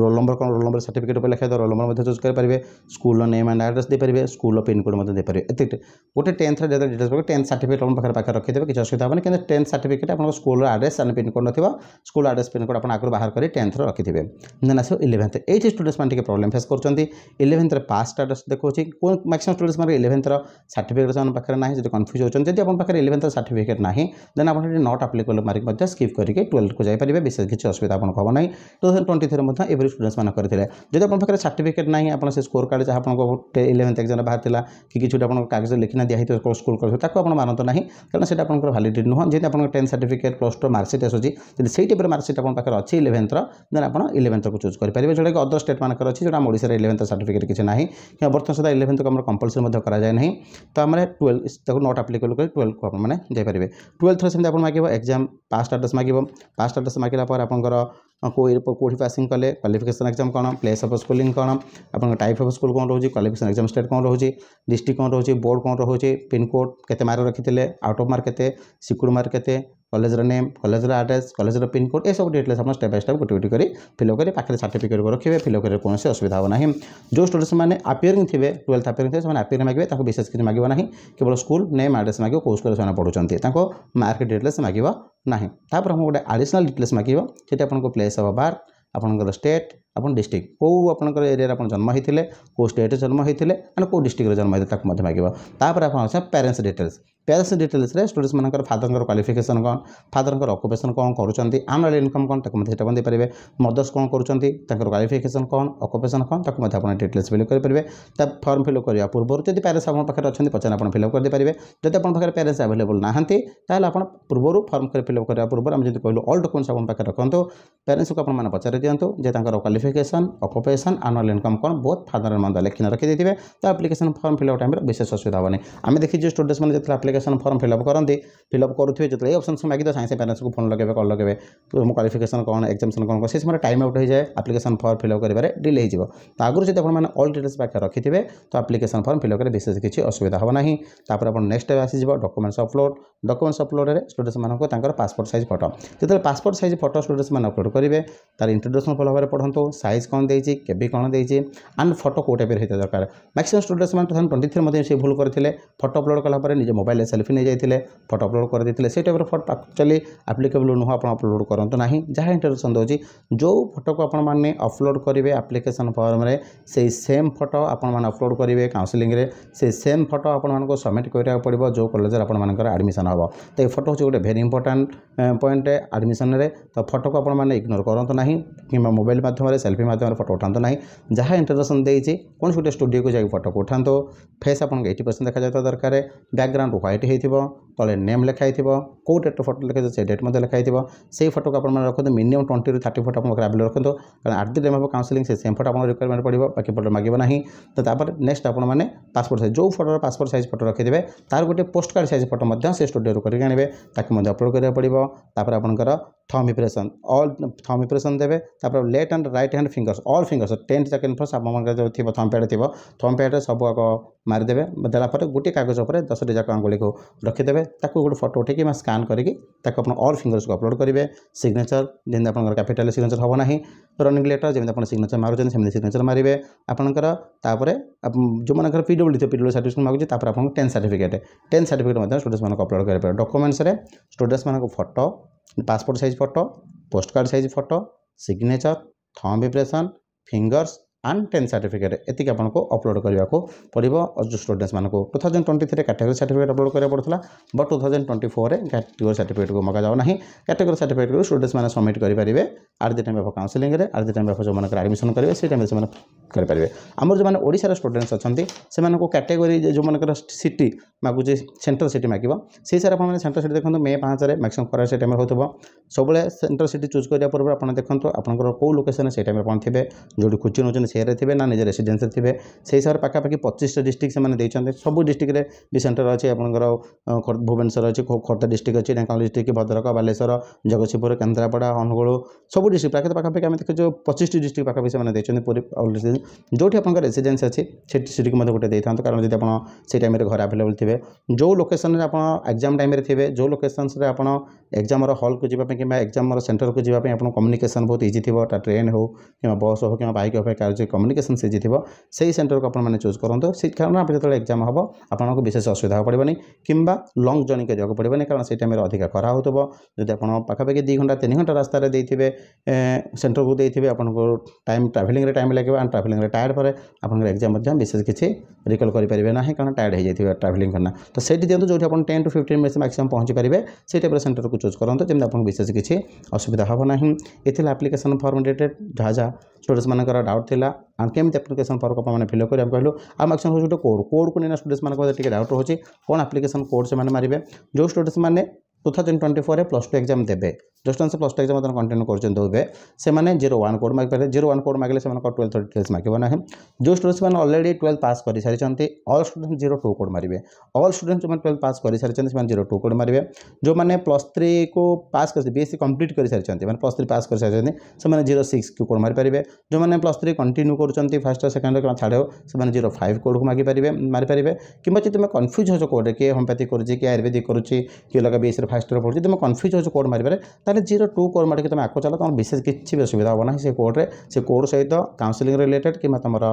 A: ରୋଲ୍ ନମ୍ବର କ'ଣ ରୋଲ୍ ନମ୍ବର ସାର୍ଟିଫିକେଟ୍ ଉପରେ ଲେଖାଯାଇଥାଏ ରୋଲ୍ ନମ୍ବର ମଧ୍ୟ ଚୁଜ୍ କରିପାରିବେ ସ୍କୁଲ୍ର ନେମ୍ ଆଣ୍ଡ ଆଡ୍ରେସ୍ ଦେଇପାରିବେ ସ୍କୁଲ୍ର ପିନ୍କୋଡ଼୍ ମଧ୍ୟ ଦେଇପାରିବେ ଏତିକି ଗୋଟେ ଟେନ୍ଥରେ ଯେତେବେଳେ ଡିଟେଲ୍ସ ପଡ଼ିବ ଟେନ୍ଥ ସାର୍ଟିଫିକେଟ୍ ଆପଣଙ୍କ ପାଖରେ ପାଖରେ ରଖିଦେବେ କିଛି ଅସୁବିଧା ହେବନି କିନ୍ତୁ ଟେନ୍ଥ ସାର୍ଟିଫିକେଟ୍ ଆପଣଙ୍କ ସ୍କୁଲ୍ स्कूल आड्रेस आने पिन कोड नकूल आड्रेस पिनकोड आप आगे बाहर कर टेन्थ रखी थे देन आस इलेवेन्थ ये स्टूडेंट्स मैंने प्रोब्लम फेस कर इलेवेन्थ पास स्टाटस देखिए मैक्सीम स्टूडेंट्स मैं इलेवेन्थर सार्टिफिकेट पाखे ना जो कन्फ्यूज होती जब आप इलेवेन्थर सार्टिफिकेट ना देन आप नट आप्लिकेबल मार्क स्किप करके ट्वेल्व को जाइए विशेष किसी असुविधा आपको हम ना टू थाउजेंड ट्वेंटी थ्री में एवरी स्टूडेंट्स मैंने करते जब आप सार्टिफिकेट ना आप स्कोर कार्ड जहाँ आप इलेवेन्थ एक्जाम बाहर था कि किसी आप कागज लिखना दिखाई स्कूल कर मानते ना कहना सेलीडेड नुह जी आप tenth certificate plus two marksheet ଆସୁଛି ଯଦି ସେଇ ଟାଇପ୍ର ମାର୍କସିଟ୍ ଆପଣଙ୍କ ପାଖରେ ଅଛି ଇଲେଭେନ୍ଥର ଦେନ୍ ଆପଣ ଇଲେଭେନ୍ଥକୁ ଚୁଜ୍ କରିପାରିବେ ଯେଉଁଟାକି ଅଦର ଷ୍ଟେଟ୍ମାନଙ୍କର ଅଛି ଯେଉଁଟା ଆମ ଓଡ଼ିଶାରେ ଇଲେଭେନ୍ଥ ସାର୍ଟିଫିକେଟ୍ କିଛି ନାହିଁ କିମ୍ବା ବର୍ତ୍ତମାନ ସୁଦ୍ଧା ଇଲେଭେନ୍ଥକୁ ଆମର କମ୍ପଲସରି ମଧ୍ୟ କରାଯାଏ ନାହିଁ ତ ଆମର ଟୁଏଲ୍ଭ ତାକୁ ନଟ୍ ଆପ୍ଲିକେବଲ୍ କରି ଟୁଏଲ୍ଭକୁ ଆପଣମାନେ ଯାଇପାରିବେ ଟୁଏଲ୍ଥର ସେମିତି ଆପଣ ମାଗିବ ଏକ୍ଜାମ୍ ପାସ୍ ଷ୍ଟାଟସ୍ ମାଗିବ ପାସ୍ ଷ୍ଟାଟସ୍ ମାଗିଲା ପରେ ଆପଣଙ୍କର କେଉଁ କେଉଁଠି ପାସିଂ କଲେ କ୍ୱାଲିଫିକେସନ୍ ଏକ୍ଜାମ୍ କ'ଣ ପ୍ଲେସ୍ ଅଫ୍ ସ୍କୁଲିଂ କ'ଣ ଆପଣଙ୍କ ଟାଇପ୍ ଅଫ୍ ସ୍କୁଲ୍ କ'ଣ ରହୁଛି କ୍ୱାଲିଫିକେସନ୍ ଏକ୍ଜାମ୍ ଷ୍ଟେଟ୍ କ'ଣ ରହୁଛି ଡିଷ୍ଟ୍ରିକ୍ଟ କ'ଣ ରହୁଛି ବୋର୍ଡ଼ କ'ଣ ରହୁଛି ପିନ୍କୋଡ଼୍ କେତେ ମାର୍କ ରଖିଥିଲେ ଆଉଟ୍ ଅଫ୍ ମାର୍କ କେତେ ସିକ୍ୟୁଡ଼ ମାର୍କ କେତେ কলেজর নেম কলেজর আড্রেস কলেজর পিনকোড এসব ডিটেলস আপনার স্টেপ বাই স্টেপ গোটে গোটি করে ফিলঅপ করে পাখে সার্টিফিকেট রখিবে ফিলঅপ করে কোণী অসুবিধা হব না যে স্টুডেন্টস মানে আপিয়রিং থাকবে টুয়েলথ আপিয়রিং থাকবে সে আপিয়রিং মাগবে তাকে বিশেষ কিছু মাগব না কেবল স্কুল নেম আড্রেস মাগব কেউ স্কুলে সে পড়ুচ্ছেন তাঁর মার্ক ডিটেলস মাগব না তাপরে আমি গোটে আডিশনাল ডিটেলস মাগব সেটি আপনার প্লেস অফ বার্থ আপনার স্টেট আপনার ডিস্ট্রিক্ট কেউ আপনার এরিয়ার আপনার জন্ম হয়েছে কেউ স্টেট্রে জন্ম হয়েছে আন্ড কেউ ডিস্ট্রিক্টরে জন্ম হয়েছে তাকে মাগব তাপরে আপনার প্যারেন্টস ডিটেলস ପ୍ୟାରେଣ୍ଟସ୍ ଡିଟେଲ୍ସରେ ଷ୍ଟୁଡେଣ୍ଟସ୍ ମାନଙ୍କର ଫାଦରଙ୍କର କ୍ୱାଲିଫିକେସନ୍ କ'ଣ ଫାଦରଙ୍କର ଅକୁପେସନ୍ କ'ଣ କରୁଛନ୍ତି ଆନୁଆଲ୍ ଇନକମ୍ କ'ଣ ତାକୁ ମଧ୍ୟ ସେଟା ମଧ୍ୟ ଦେଇପାରିବେ ମଦର୍ସ କ'ଣ କରୁଛନ୍ତି ତାଙ୍କର କ୍ୱାଲିଫିକେସନ୍ କ'ଣ ଅକୁପେସନ୍ କ'ଣ ତାକୁ ମଧ୍ୟ ଆପଣ ଡିଟେଲ୍ସ ଫିଲ୍ଅପ୍ କରିପାରିବେ ତା ଫର୍ମ ଫିଲ୍ଅପ୍ କରିବା ପୂର୍ବରୁ ଯଦି ପ୍ୟାରେଣ୍ଟସ୍ ଆପଣଙ୍କ ପାଖରେ ଅଛନ୍ତି ପଚାରି ଆପଣ ଫିଲ୍ଅପ୍ କରିଦେଇପାରିବେ ଯଦି ଆପଣଙ୍କ ପାଖରେ ପ୍ୟାରେଣ୍ଟସ୍ ଆଭେଲେବଲ୍ ନାହାନ୍ତି ତାହେଲେ ଆପଣ ପୂର୍ବରୁ ଫର୍ମ ଫିଲ୍ଅପ୍ କରିବା ପୂର୍ବରୁ ଆମେ ଯଦି କହିଲୁ ଅଲ୍ ଡକୁମେଣ୍ଟସ୍ ଆପଣଙ୍କ ପାଖରେ ରଖନ୍ତୁ ପ୍ୟାରେଣ୍ଟସ୍କୁ ଆପଣମାନେ ପଚାରି ଦିଅନ୍ତୁ ଯେ ତାଙ୍କର କ୍ୱାଲିଫିକେସନ୍ ଅକୁପେସନ୍ ଆନୁଆଲ୍ ଇନକମ୍ କ'ଣ ବହୁତ ଫାଦର ମନ୍ଦ ଲେଖିନା ରଖିଦେଇଥିବେ ତ ଆପ୍ଲିକେସନ୍ ଫର୍ମ ଫିଲ୍ଅପ୍ ଟାଇମ୍ରେ ବିଶେଷ ଅସୁବିଧା ହେବନି ଆମେ ଦେଖିଛୁ ଷ୍ଟୁଡେଣ୍ଟସ୍ ମାନେ ଯେତେବେଳେ କ୍ୱାଲିଫିକେସନ୍ ଫର୍ମ ଫିଲ୍ଅପ୍ କରନ୍ତି ଫିଲ୍ଅପ୍ କରୁଥିବେ ଯେତେବେଳେ ଏଇ ଅପସନ୍ ସବୁ ମାଗିଦେବ ସାଙ୍ଗେ ସାଙ୍ଗେ ପ୍ୟାରେଣ୍ଟସ୍କୁ ଫୋନ୍ ଲଗାଇବେ କଲ୍ ଲଗାଇବେ ମୋ କ୍ୱାଲିଫିକେସନ୍ କ'ଣ ଏକ୍ଜାମିନେସନ୍ କ'ଣ ସେ ସମୟରେ ଟାଇମ୍ ଆଉଟ୍ ହୋଇଯାଏ ଆପ୍ଲିକେସନ୍ ଫର୍ମ ଫିଲ୍ଅପ୍ କରିବାରେ ଡିଲେ ହୋଇଯିବ ତ ଆଗରୁ ଯଦି ଆପଣମାନେ ଅଲ୍ ଡିଟେଲ୍ସ ପାଖରେ ରଖିଥିବେ ତ ଆପ୍ଲିକେସନ୍ ଫର୍ମ ଫିଲ୍ଅପ୍ କରି ବିଶେଷ କିଛି ଅସୁବିଧା ହେବ ନାହିଁ ତାପରେ ଆପଣ ନେକ୍ସଟ ଆସିଯିବ ଡକୁମେଣ୍ଟସ୍ ଅପଲୋଡ଼ ଡକୁମେଣ୍ଟସ୍ ଅପଲୋଡ଼ରେ ଷ୍ଟୁଡେଣ୍ଟମାନଙ୍କୁ ତାଙ୍କର ପାସପୋର୍ଟ ସାଇଜ୍ ଫଟୋ ଯେତେବେଳେ ପାସପୋର୍ଟ ସାଇଜ୍ ଫଟୋ ଷ୍ଟୁଡେଣ୍ଟମାନେ ଅପଲୋଡ଼ କରିବେ ତାର ଇଣ୍ଟ୍ରୋଡକ୍ସନ୍ ଭଲ ଭାବରେ ପଢ଼ନ୍ତୁ ସାଇଜ୍ କ'ଣ ଦେଇଛି କେବି କ'ଣ ଦେଇଛି ଆଣ୍ଡ ଫଟୋ କେଉଁ ଟାଇପ୍ର ହେଇଥିବା ଦରକାର ମ୍ୟାକ୍ସିମମ୍ ଷ୍ଟୁଡେଣ୍ଟମାନେ ଟୁ ଥାଉଜେଣ୍ଡ ଟ୍ୱେଣ୍ଟି ଥ୍ରୀ ମଧ୍ୟ ସେ ଭୁଲ କରିଥିଲେ ଫଟୋ ଅପଲୋଡ଼ କଲା ପରେ ନିଜ ମୋବାଇଲ୍ ସେଲ୍ଫି ନେଇଯାଇଥିଲେ ଫଟୋ ଅପଲୋଡ଼ କରିଦେଇଥିଲେ ସେଇ ଟାଇପ୍ର ଫଟୋ ଆକ୍ଚୁଆଲି ଆପ୍ଲିକେବୁଲ୍ ନୁହଁ ଆପଣ ଅପଲୋଡ଼ କରନ୍ତୁ ନାହିଁ ଯାହା ଇଣ୍ଟରଭ୍ୟୁସନ୍ ଦେଉଛି ଯେଉଁ ଫଟୋକୁ ଆପଣମାନେ ଅପଲୋଡ଼ କରିବେ ଆପ୍ଲିକେସନ୍ ଫର୍ମରେ ସେଇ ସେମ୍ ଫଟୋ ଆପଣମାନେ ଅପଲୋଡ଼ କରିବେ କାଉନ୍ସିଲିଂରେ ସେଇ ସେମ୍ ଫଟୋ ଆପଣମାନଙ୍କୁ ସବମିଟ୍ କରିବାକୁ ପଡ଼ିବ ଯେଉଁ କଲେଜରେ ଆପଣମାନଙ୍କର ଆଡ଼ମିସନ୍ ହେବ ତ ଏଇ ଫଟୋ ହେଉଛି ଗୋଟେ ଭେରି ଇମ୍ପୋର୍ଟାଣ୍ଟ ପଏଣ୍ଟ ଆଡ଼ମିସନ୍ରେ ତ ଫଟୋକୁ ଆପଣମାନେ ଇଗ୍ନୋର କରନ୍ତୁ ନାହିଁ କିମ୍ବା ମୋବାଇଲ୍ ମାଧ୍ୟମରେ ସେଲ୍ଫି ମାଧ୍ୟମରେ ଫଟୋ ଉଠାନ୍ତୁ ନାହିଁ ଯାହା ଇଣ୍ଟରଭ୍ୟୁସନ୍ ଦେଇଛି କୌଣସି ଗୋଟେ ଷ୍ଟୁଡ଼ିଓକୁ ଯାଇକି ଫଟୋକୁ ଉଠାନ୍ତୁ ଫେସ୍ ଆପଣଙ୍କୁ ଏଇଟି ପରସେଣ୍ଟ ଦେଖାଯାଉଥିବା ଦରକାର ବ୍ୟାକ୍ଗ୍ରାଉଣ୍ଡ ହ୍ୱାଇଟ୍ হোয়াইট হয়েছিল তলে নেম লেখা হয়েছিল কেউ ডেট ফটো লেখা সে ডেট মধ্যে লেখা হয়েছিল সেই ফটোকে আপনার রাখুন minimum twenty to thirty photo আপনার আভেলেবল রাখুন কারণ at the time of counselling সে সেম ফটো আপনার রিকোয়ারমেন্ট পড়ব বাকি ফটো মাগিব না তো তাপরে নেক্সট আপনার মানে পাসপোর্ট সাইজ যেউ ফটোর পাসপোর্ট সাইজ ফটো রাখিদেবে তার গোটে পোস্ট কার্ড সাইজ ফটো মধ্যে সে স্টুডিওরু করি আনবে তাকে মধ্যে অপলোড করা পড়ব তাপরে আপনার থম ইপ্রেসন অল থম ইপ্রেসন দেবে তারপরে left hand right hand fingers all fingers ten second for আপনার থম প্যাড থাম্ব প্যাডে সবুক মারিদেবে দেলাপরে গোটি কাগজ উপরে দশটি যাক আঙ্গুলি ଫଟୋକୁ ରଖିଦେବେ ତାକୁ ଗୋଟେ ଫଟୋ ଉଠାଇକି ଆମେ ସ୍କାନ୍ କରିକି ତାକୁ ଆପଣ ଅଲ୍ ଫିଙ୍ଗର୍ସକୁ ଅପଲୋଡ଼ କରିବେ ସିଗ୍ନେଚର ଯେମିତି ଆପଣଙ୍କର କ୍ୟାପିଟାଲ ସିଗ୍ନେଚର ହେବ ନାହିଁ ରନିଂ ଲେଟର ଯେମିତି ଆପଣ ସିଗ୍ନେଚର ମାରୁଛନ୍ତି ସେମିତି ସିଗ୍ନେଚର ମାରିବେ ଆପଣଙ୍କର ତାପରେ ଯେଉଁମାନଙ୍କର ପି ଡବ୍ଲ୍ୟୁ ଥିବ ପି ଡବ୍ଲ୍ୟୁ ସାର୍ଟିଫିକେଟ୍ ମାଗୁଛି ତାପରେ ଆପଣଙ୍କୁ ଟେନ୍ ସାର୍ଟିଫିକେଟ୍ ଟେନ୍ ସାର୍ଟିଫିକେଟ୍ ମଧ୍ୟ ଷ୍ଟୁଡେଣ୍ଟମାନଙ୍କୁ ଅପଲୋଡ଼ କରିପାରିବେ ଡକୁମେଣ୍ଟସରେ ଷ୍ଟୁଡେଣ୍ଟମାନଙ୍କୁ photo passport size photo post card size photo signature thumb impression fingers and ten certificate ଏତିକି ଆପଣଙ୍କୁ ଅପଲୋଡ଼ କରିବାକୁ ପଡ଼ିବ ଯେଉଁ ଷ୍ଟୁଡେଣ୍ଟମାନଙ୍କୁ ଟୁ ଥାଉଜେଣ୍ଡ ଟ୍ୱେଣ୍ଟି ଥ୍ରୀରେ କାଟାଗୋରୀ ସାର୍ଟିଫିକେଟ୍ ଅପଲୋଡ଼ କରିବାକୁ ପଡ଼ିଥିଲା ବଟ୍ ଟୁ ଥାଉଜେଣ୍ଡ ଟ୍ୱେଣ୍ଟି ଫୋର୍ରେ କାଟାଗୋରୀ ସାର୍ଟିଫିକେଟ୍କୁ ମଗାଯାଉ ନାହିଁ କାଟାଗୋରୀ ସାର୍ଟିଫିକେଟ୍କୁ ଷ୍ଟୁଡେଣ୍ଟମାନେ ସବମିଟ୍ କରିପାରିବେ ଆର୍ ଦି ଟାଇମ୍ ଅଫ୍ କାଉନ୍ସିଲିଂରେ ଆର୍ ଦି ଟାଇମ୍ ଅଫ୍ ଯେଉଁମାନଙ୍କର ଆଡ଼ମିସନ୍ କରିବେ ସେଇ ଟାଇମ୍ରେ ସେମାନେ କରିପାରିବେ ଆମର ଯେଉଁମାନେ ଓଡ଼ିଶାର ଷ୍ଟୁଡେଣ୍ଟସ୍ ଅଛନ୍ତି ସେମାନଙ୍କୁ କାଟାଗୋରୀ ଯେଉଁମାନଙ୍କର ସିଟି ମାଗୁଛି ସେଣ୍ଟ୍ରାଲ୍ ସିଟି ମାଗିବ ସେଇ ସାର୍ ଆପଣମାନେ ସେଣ୍ଟ୍ରାଲ୍ ସିଟି ଦେଖନ୍ତୁ ମେ ପାଞ୍ଚରେ ମ୍ୟାକ୍ସିମମ୍ ଖରା ସେଇ ଟାଇମ୍ରେ ହେଉଥିବ ସବୁବେଳେ ସେଣ୍ଟ୍ରାଲ୍ ସିଟି ଚୁଜ୍ କରିବା ପୂର୍ବରୁ ଆପଣ ଦେଖନ୍ତୁ ଆପଣଙ୍କର କେଉଁ ଲୋକେସନ୍ ସେଇ ଟାଇମ୍ରେ ଆପଣ ଥିବେ ଯେଉଁଠି ଖୋଜି ନେଉଛନ୍ତି ସିଏରେ ଥିବେ ନା ନିଜ ରେସିଡେନ୍ସିରେ ଥିବେ ସେହି ହିସାବରେ ପାଖାପାଖି ପଚିଶଟା ଡିଷ୍ଟ୍ରିକ୍ଟ ସେମାନେ ଦେଇଛନ୍ତି ସବୁ ଡିଷ୍ଟ୍ରିକ୍ଟରେ ବି ସେଣ୍ଟର ଅଛି ଆପଣଙ୍କର ଭୁବନେଶ୍ୱର ଅଛି ଖୋର୍ଦ୍ଧା ଡିଷ୍ଟ୍ରିକ୍ଟ ଅଛି ଢେଙ୍କାନାଳ ଡିଷ୍ଟ୍ରିକ୍ଟ ଭଦ୍ରକ ବାଲେଶ୍ୱର ଜଗତସିଂହପୁର କେନ୍ଦ୍ରାପଡ଼ା ଅନୁଗୁଳ ସବୁ ଡିଷ୍ଟ୍ରିକ୍ଟ ପାଖାପାଖି ପାଖାପାଖି ଆମେ ଦେଖିଛୁ ପଚିଶଟି ଡିଷ୍ଟ୍ରିକ୍ଟ ପାଖାପାଖି ସେମାନେ ଦେଇଛନ୍ତି ପୁରୀ ଅଲରେଡ଼ି ଯେଉଁଠି ଆପଣଙ୍କ ରେସିଡେନ୍ସ ଅଛି ସେଠି ସେଠିକି ମଧ୍ୟ ଗୋଟେ ଦେଇଥାନ୍ତୁ କାରଣ ଯଦି ଆପଣ ସେଇ ଟାଇମ୍ରେ ଘରେ ଆଭେଲେବଲ୍ ଥିବେ ଯେଉଁ ଲୋକେସନ୍ରେ ଆପଣ ଏକ୍ଜାମ୍ ଟାଇମ୍ରେ ଥିବେ ଯେଉଁ ଲୋକେସନ୍ସରେ ଆପଣ ଏକ୍ଜାମ୍ର ହଲ୍କୁ ଯିବା ପାଇଁ କିମ୍ବା ଏକ୍ଜାମ୍ର ସେଣ୍ଟରକୁ ଯିବା ପାଇଁ ଆପଣଙ୍କ କମ୍ୟୁନିକେସନ୍ ବହୁତ ଇଜି ଥିବ ତା ଟ୍ରେନ୍ ହେଉ କିମ୍ବା ବସ୍ ହେଉ କିମ୍ବା ବାଇକ୍ ହେଉ କାର୍ ଯେଉଁଥିରେ କମ୍ୟୁନିକେସନ୍ ସିଜି ଥିବ ସେହି ସେଣ୍ଟରକୁ ଆପଣମାନେ ଚୁଜ୍ କରନ୍ତୁ ସେଇ କାରଣ ଆପଣ ଯେତେବେଳେ ଏକ୍ଜାମ୍ ହେବ ଆପଣଙ୍କୁ ବିଶେଷ ଅସୁବିଧା ହେବାକୁ ପଡ଼ିବନି କିମ୍ବା ଲଙ୍ଗ୍ ଜର୍ଣ୍ଣିକେ ଯିବାକୁ ପଡ଼ିବନି କାରଣ ସେଇ ଟାଇମ୍ରେ ଅଧିକା ଖରା ହେଉଥିବ ଯଦି ଆପଣ ପାଖାପାଖି ଦୁଇ ଘଣ୍ଟା ତିନି ଘଣ୍ଟା ରାସ୍ତାରେ ଦେଇଥିବେ ସେଣ୍ଟରକୁ ଦେଇଥିବେ ଆପଣଙ୍କୁ ଟାଇମ୍ ଟ୍ରାଭେଲିଂରେ ଟାଇମ୍ ଲାଗିବ ଆଣ୍ଡ ଟ୍ରାଭେଲିଂରେ ଟାୟାର୍ଡ଼ ପରେ ଆପଣଙ୍କର ଏକ୍ଜାମ୍ ମଧ୍ୟ ବିଶେଷ କିଛି ରିକଲ୍ କରିପାରିବେ ନାହିଁ କାରଣ ଟାୟାର୍ଡ଼ ହେଇଯାଇଥିବେ ଟ୍ରାଭେଲିଂ କରିନା ତ ସେଇଠି ଦିଅନ୍ତୁ ଯେଉଁଠି ଆପଣ ten to fifteen minutes maximum ପହଞ୍ଚିପାରିବେ ସେଇ ଟାଇପ୍ର ସେଣ୍ଟରକୁ ଚୁଜ୍ କରନ୍ତୁ ଯେମିତି ଆପଣଙ୍କୁ ବିଶେଷ କିଛି ଅସୁବିଧା ହେବ ନାହିଁ ଏଥିରେ ଆପ୍ଲିକେସନ୍ ଫର୍ମ ରିଲେଟେଡ଼୍ ଯାହା ଯାହା स्टूडेंट्स मानकर डाउट थिला एंड केमती आप्लिकेसन फर्म मैंने फिलअप करेंगे कहलु आम एक्शन हूँ गोटे कोड कोड को नहीं स्टूडेंट्स मैं टी डाउट रोचे कौन आप्लिकेसन कोड से मारे जो स्टूडेंट्स मैंने two thousand twenty four plus two exam देते जस्ट से प्लस टू एक्जाम कंटिन्यू करेंगे से जीरो वन कोड मांग पारे जीरो वन कोड मांगे से ट्वेल्थ डिटेल्स मांगे ना जो students student already twelfth pass कर सारी अल् स्टूडेंट जीरो टू कोड मारे अल् स्टूडेंट जो ट्वेल्थ पास कर सारी जीरो टू कोड मारे जो मैंने प्लस थ्री को पास कर सी कम्प्लीट कर सारी मैंने प्लस थ्री पास कर सारी से जीरो सिक्स को कोड मारे पारे जो मैंने प्लस थ्री कंटिन्यू कर फास्ट सेकंड कि थार्ड से जीरो फाइव कोड को मागे मारे कि तुम्हें कन्फ्यूज हो कौटे किए होमपैथी करुच्च किए आयुर्वेदिक करुच्च कि लगे बीएससी ଫାଷ୍ଟ ଇୟର୍ ପଢ଼ୁଛି ତୁମେ କନଫ୍ୟୁଜ୍ ହେଉଛ କୋଡ଼୍ ମାରିବାରେ ତାହେଲେ ଜିରୋ ଟୁ କୋଡ଼୍ ମାରିକି ତୁମେ ଆଗକୁ ଚାଲ ତୁମର ବିଶେଷ କିଛି ବି ଅସୁବିଧା ହେବ ନାହିଁ ସେ କୋଡ଼୍ରେ ସେ କୋଡ଼୍ ସହିତ କାଉନ୍ସିଲିଂ ରିଲେଟେଡ଼୍ କିମ୍ବା ତୁମର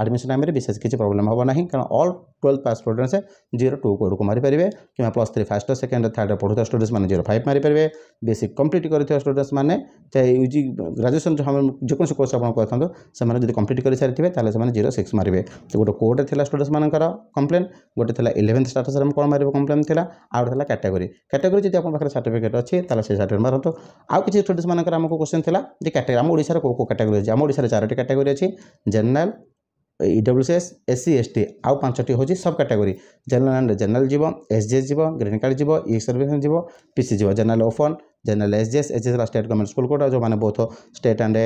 A: ଆଡ଼ମିସନ୍ ଟାଇମ୍ରେ ବିଶେଷ କିଛି ପ୍ରୋବ୍ଲେମ୍ ହେବ ନାହିଁ କାରଣ all twelfth pass students zero two କୋଡ଼କୁ ମାରିପାରିବେ କିମ୍ବା plus three first second third ପଢ଼ୁଥିବା ଷ୍ଟୁଡେଣ୍ଟସ୍ ମାନେ ଜିରୋ ଫାଇଭ୍ ମାରିପାରିବେ ବେସିକ୍ କମ୍ପ୍ଲିଟ୍ କରିଥିବା ଷ୍ଟୁଡେଣ୍ଟସ୍ ମାନେ ୟୁ ଜି ଗ୍ରାଜୁଏସନ୍ ଯେକୌଣସି କୋର୍ସ ଆପଣ କରିଥାନ୍ତୁ ସେମାନେ ଯଦି କମ୍ପ୍ଲିଟ୍ କରିସାରିଥିବେ ତାହେଲେ ସେମାନେ ଜିରୋ ସିକ୍ସ ମାରିବେ ତ ଗୋଟେ କୋଡ଼ରେ ଥିଲା ଷ୍ଟୁଡେଣ୍ଟସ୍ ମାନଙ୍କର କମ୍ପ୍ଲେନ୍ ଗୋଟେ ଥିଲା ଇଲେଭେନ୍ଥ ଷ୍ଟାଟସ୍ରେ କ'ଣ ମାରିବ କମ୍ପ୍ଲେନ୍ ଥିଲା ଆଉ ଗୋଟେ ଥିଲା କାଟାଗୋରୀ କ୍ୟାଟେଗୋରୀ ଯଦି ଆପଣଙ୍କ ପାଖରେ ସାର୍ଟିଫିକେଟ୍ ଅଛି ତାହେଲେ ସେ ସାର୍ଟିଫିକେଟ୍ ମାରନ୍ତୁ ଆଉ କିଛି ଷ୍ଟୁଡେଣ୍ଟମାନଙ୍କର ଆମକୁ କୋଶ୍ଚିନ୍ ଥିଲା ଯେ କ୍ୟାଟେଗୋରୀ ଆମ ଓଡ଼ିଶାର କେଉଁ କେଉଁ କ୍ୟାଟେଗୋରୀ ଅଛି ଆମ ଓଡ଼ିଶାରେ ଚାରୋଟି କ୍ୟାଟେଗୋରୀ ଅଛି ଜେନେରାଲ୍ ইডব্লুসিএস এসসি এসটি আউ পাঁচটি হচ্ছে সব ক্যাটাগোরি জেনারেল আন্ড জেনারেল যাব এসজিএস যাব গ্রিন কার্ড যাব ই সর্ভিসেস যাব পিসি যাব জেনারেল ওফন general SGS SGS state government school code যে বহু state and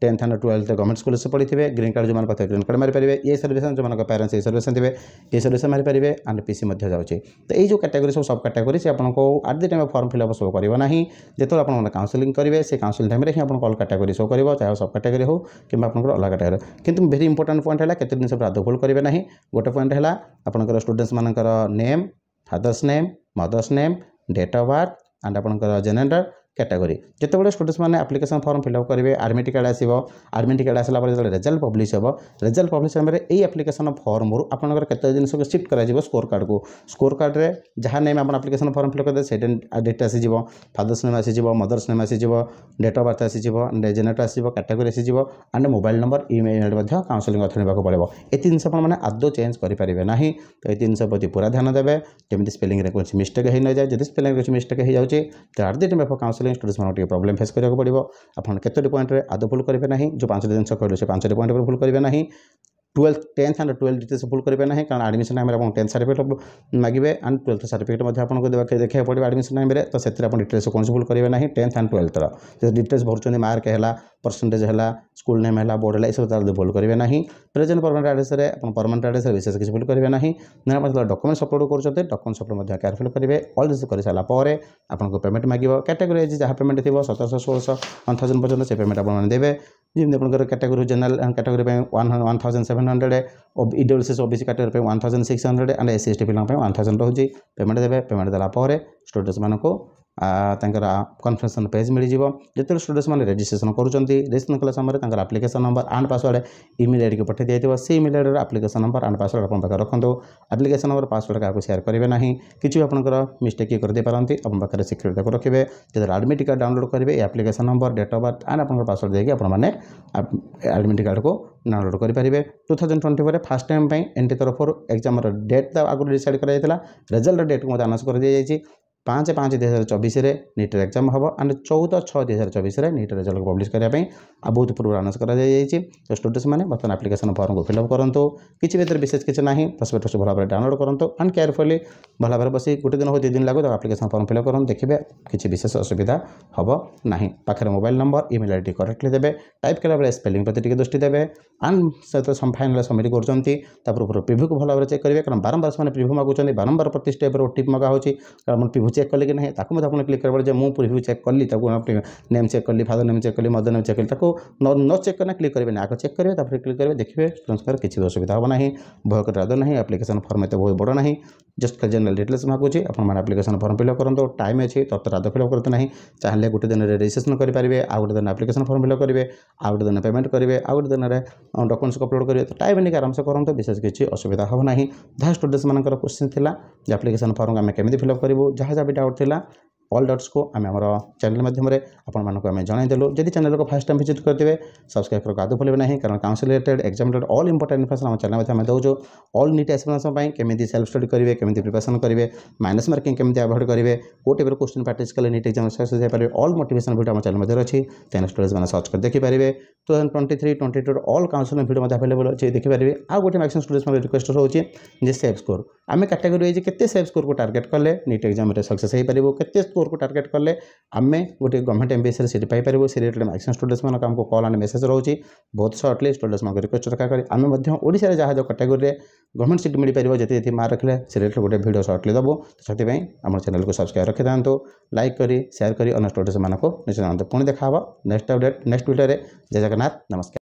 A: tenth and twelfth government school से पढ़ी ग्रीन कार्ड जो पाते ग्रीन कार्ड पारे ये सर्वेसन जो पेरेंट्स ये सर्वेसन थे ये सर्वेसन मारिपारे पारे एंड पीसी जाऊँच तो ये जो कैटेगरी सब सब कैटेगरी से आपको at the time form fill up सब करना ना जो आप काउनसिलिंग करेंगे से काउनसिलिंग टाइम हम आपको अल कैटेगरी सब कर चाहे सब कैटेगरी हो कि आपको अलग कैटेगरी कितु भेरी इंपोर्टा पॉइंट है कितने दिन सब आदौ भूल करेंगे ना गोटे पॉइंट है आपंकर स्टूडेंट्स मानकर name father's name mother's name date of birth and आपंकर जेनेडर କ୍ୟାଟାଗୋରୀ ଯେତେବେଳେ ଷ୍ଟୁଡେଣ୍ଟମାନେ ଆପ୍ଲିକେସନ୍ ଫର୍ମ ଫିଲ୍ଅପ୍ କରିବେ ଆଡ଼ମିଟ୍ କାର୍ଡ଼ ଆସିବ ଆଡ଼ମିଟ୍ କାର୍ଡ଼ ଆସିଲା ପରେ ଯେତେବେଳେ ରେଜଲ୍ଟ ପବ୍ଲିଶ ହେବ ରେଜଲ୍ଟ ପବ୍ଲିଶ ସମୟରେ ଏଇ ଆପ୍ଲିକେସନ୍ ଫର୍ମରୁ ଆପଣଙ୍କର କେତେ ଜିନିଷକୁ ସିଫ୍ଟ କରାଯିବ ସ୍କୋର କାର୍ଡ଼କୁ ସ୍କୋର କାର୍ଡ଼ରେ ଯାହା ନେମ୍ ଆପଣ ଆପ୍ଲିକେସନ୍ ଫର୍ମ ଫିଲ୍ଅପ୍ କରିଦେବେ ସେଇଟା ଡେଟ୍ ଆସିଯିବ ଫାଦର୍ସ ନେମ୍ ଆସିଯିବ ମଦର୍ସ ନେମ୍ ଆସିଯିବ ଡେଟ୍ ଅଫ୍ ବାର୍ଥ ଆସିଯିବ ଜେନେଟ୍ ଆସିଯିବ କ୍ୟାଟାଗୋରୀ ଆସିଯିବ ଆଣ୍ଡ ମୋବାଇଲ୍ ନମ୍ବର ଇମେଲ୍ ମଧ୍ୟ କାଉନ୍ସେଲିଂ ଅର୍ଥ ନେବାକୁ ପଡ଼ିବ ଏ ତିନି ଜିନିଷ ଆପଣମାନେ ଆଦୌ ଚେଞ୍ଜ କରିପାରିବେ ନାହିଁ ତ ଏ ତିନି ଜିନିଷ ପ୍ରତି ପୁରା ଧ୍ୟାନ ଦେବେ ଯେମିତି ସ୍ପେଲିଂରେ କୌଣସି ମିଷ୍ଟେକ୍ ହୋଇନଯାଏ ଯଦି ସ୍ପେଲିଂରେ କୌଣସି ମିଷ୍ଟେକ୍ ହୋଇଯାଉଛି ତ at the time of counselling ଆସିଲେ ଷ୍ଟୁଡେଣ୍ଟସ୍ ଟିକେ ପ୍ରୋବ୍ଲେମ୍ ଫେସ୍ କରିବାକୁ ପଡ଼ିବ ଆପଣ କେତୋଟି ପଏଣ୍ଟରେ ଆଦୌ ଭୁଲ କରିବେ ନାହିଁ ଯେଉଁ ପାଞ୍ଚଟି ଜିନିଷ କହିଲେ ସେ ପାଞ୍ଚଟି ପଏଣ୍ଟ ଉପରେ ଭୁଲ କରିବେ ନାହିଁ twelfth tenth and twelve details ফুল করে না কারণ टाइम টাইমে আপনার টেন্থ সার্টিফিকেট মাগবে আন্ড টুয়েলথ देखा আপনার দেখ टाइम পড়ে আডমিশন টাইমে তো সে আপনার ডিটেলস কোণী ভুল করবে না টেন্থ আন্ড টুয়েলথর যে ডিটেলস ভরুচ্ছেন मार्क है परसेंटेज है स्कूल नेम है बोर्ड है सब तरह भूल करेंगे ना present permanent address permanent address विशेष किसी भूल करेंगे ना देन डकुमेंट्स अपलोड करते डकुमेंट्स अपलोड क्यारफिल करेंगे अल रिसीव कर सारापर आपको पेमेंट मागे कैटेगोरी जहाँ पेमेंट थी सतरश षोलश वन थाउजेंड पर्यटन से पेमेंट आपने देते जमीन आप category general category one thousand seven hundred EW C OB कैटर पर one thousand six hundred and S S T पाला वन थाउजेंड रोज पेमेंट देते पेमेंट देलापर स्टूडेंट्स मैं कनफरेन्सन पेज मिल जाए जो स्टूडेंट्स मैंने रेजिट्रेसन करजिट्रेसन कला समय application number and password email I को पठाई दिखाई से email I application number and password आप रखुद आप्लिकेसन नंबर पासवर्ड क्या सेयार करेंगे ना कि आपंकर मिस्टेक ये करपारती आपके सिक्यूरी को रखे जो आडमिट कार्ड डाउनलोड करेंगे application number date of birth and आप पासवर्ड देखिए आपने आडमिट कार्ड को ডাউনলোড କରିପାରିବେ ଟୁ ଥାଉଜେଣ୍ଡ ଟ୍ୱେଣ୍ଟି ଫୋର୍ରେ ଫାର୍ଷ୍ଟ ଟାଇମ୍ ପାଇଁ ଏନ୍ ଟି ତରଫରୁ ଏକ୍ଜାମ୍ର ଡେଟ୍ ଆଗରୁ ଡିସାଇଡ଼୍ କରାଯାଇଥିଲା ରେଜଲ୍ଟର ଡେଟ୍କୁ ମଧ୍ୟ ଆନାଉନ୍ସ କରାଯାଇଛି पाँच पाँच दुई हजार चबिश नीट एक्जाम हम एंड चौदह छः दुई हजार चबिश नीट रेजल्ट पब्लीश करने बहुत पूर्व आनाउंस कर तो स्टूडेंट्स मैंने बर्तन आप्लिकेसन फर्म को फिलअप करते किसी भेतर विशेष किसी ना प्रसपेक्ट भल भाव डाउनलोड करूँ एंड केयरफुली भल भाव बस गोटे दिन हो दुदिन लगे तो आप्लिकेसन फर्म फिलअप करते देखिए किसी विशेष असुविधा हम ना पाखे मोबाइल नंबर इमेल आई टी कटली देते टाइप कला बेल स्पेलींग प्रति टी दृष्टि देते एंड सहित फाइनाल सबमिट करते प्रिव्यू को भल भाव चेक करेंगे कारण बारंबार से प्रिव्यू मगुच्च बारंबार प्रति स्टेप्रे ओ टी मगा हो चेक कले कि ना ताकू क्लिक कर मुझे प्रिव्यू चेक कली नेम चेक कली फादर नेम चेक कली मदर नेम चेक कली न चेक करना क्लिक करेंगे आगे चेक करेंगे क्लिक करेंगे देखिए स्टूडेंट्स किसी असुविधा हम ना भय कराद ना आप्लिकेसन फर्म एत बहुत बड़ ना जस्ट खाली जेनेल डिटेल्स मागुचे आपने आप्लिकेसन फर्म फिलअप करते टाइम अच्छे तत्व रात फिलअप करते ना चाहिए गोटे दिन रेजिस्ट्रेसन करेंगे आउ गोटे दिन आप्लिकेसन फर्म फिलअप करेंगे आउ गोटे दिन पेमेंट करेंगे आउ गोटे दिन में डकुमेंट्स अपलोड करेंगे तो टाइम नहीं आराम से करते विशेष किसी असुविधा हम ना जहाँ स्टूडेंट्स मानक क्वेश्चन थी आप्लिकेसन फर्म आम कमी फिलअप करूँ जहाँ ବି ଡାଉଟ୍ ଥିଲା অল ডটস কো আমি আমরো চ্যানেল মাধ্যম রে আপন মানক আমি জনায় দেলো যদি চ্যানেল কো ফার্স্ট টাইম ভিজিট করতিবে সাবস্ক্রাইব কৰা দ ভুলিব নাহি কারণ council related exam related all important information আমাৰ চ্যানেল মধ্যে আমি দওজো অল NEET এক্সপ্লেনেশন পই কেমেতি সেলফ স্টাডি কৰিবে কেমেতি প্ৰেপৰেশন কৰিবে মাইনাস মাৰ্কিং কেমেতি এৱইড কৰিবে কোটেৰ কোয়েশ্চন প্ৰ্যাকটিছ কৰিলে NEET এক্সাম সফল হৈ যাবলৈ অল মোটিভেশনাল ভিডিঅ আমাৰ চ্যানেল মধ্যে আছে তেন স্টোৰিজ মানা সার্চ কৰি দেখি পৰিবে 2023 2022 ৰ অল কাউন্সিলৰ ভিডিঅ আমাৰ উপলব্ধ আছে দেখি পৰিবে আৰু গটি মাক্স স্টাডিজ মাক ৰিকৱেষ্টৰ হৈছে যে সেভ স্কোৰ আমি কেটাগৰি এজ কিতে সেভ স্কোৰ কো টার্গেট কৰলে NEET এক্সাম ৰ সফল হৈ পৰিবো কেতে स्कोर को टार्गेट कले आम गोटे गवर्नमेंट एम विषय सीट पाइपर से रिलेटेड मैक्सीम स्टूडेंट्स मैं आमको कल आने मेसेज रोचे बहुत सर्टली स्टूडेंट्स मैं रिक्वेस्ट रखा करें आम ओडार जहाँ जो कैटेगोरी गवर्नमेंट सीट मिल पार जी जी मार्क रखे से रिलेटेड गोटे भिड सर्टली देव से आम चैनल को सब्सक्राइब रखी था लाइक कर सेयार कर अन्य स्टूडेंट्स मानक निश्चित पुणी देखा नेक्स्ट अपडेट नेक्स्ट भिडियो जय जगन्नाथ नमस्कार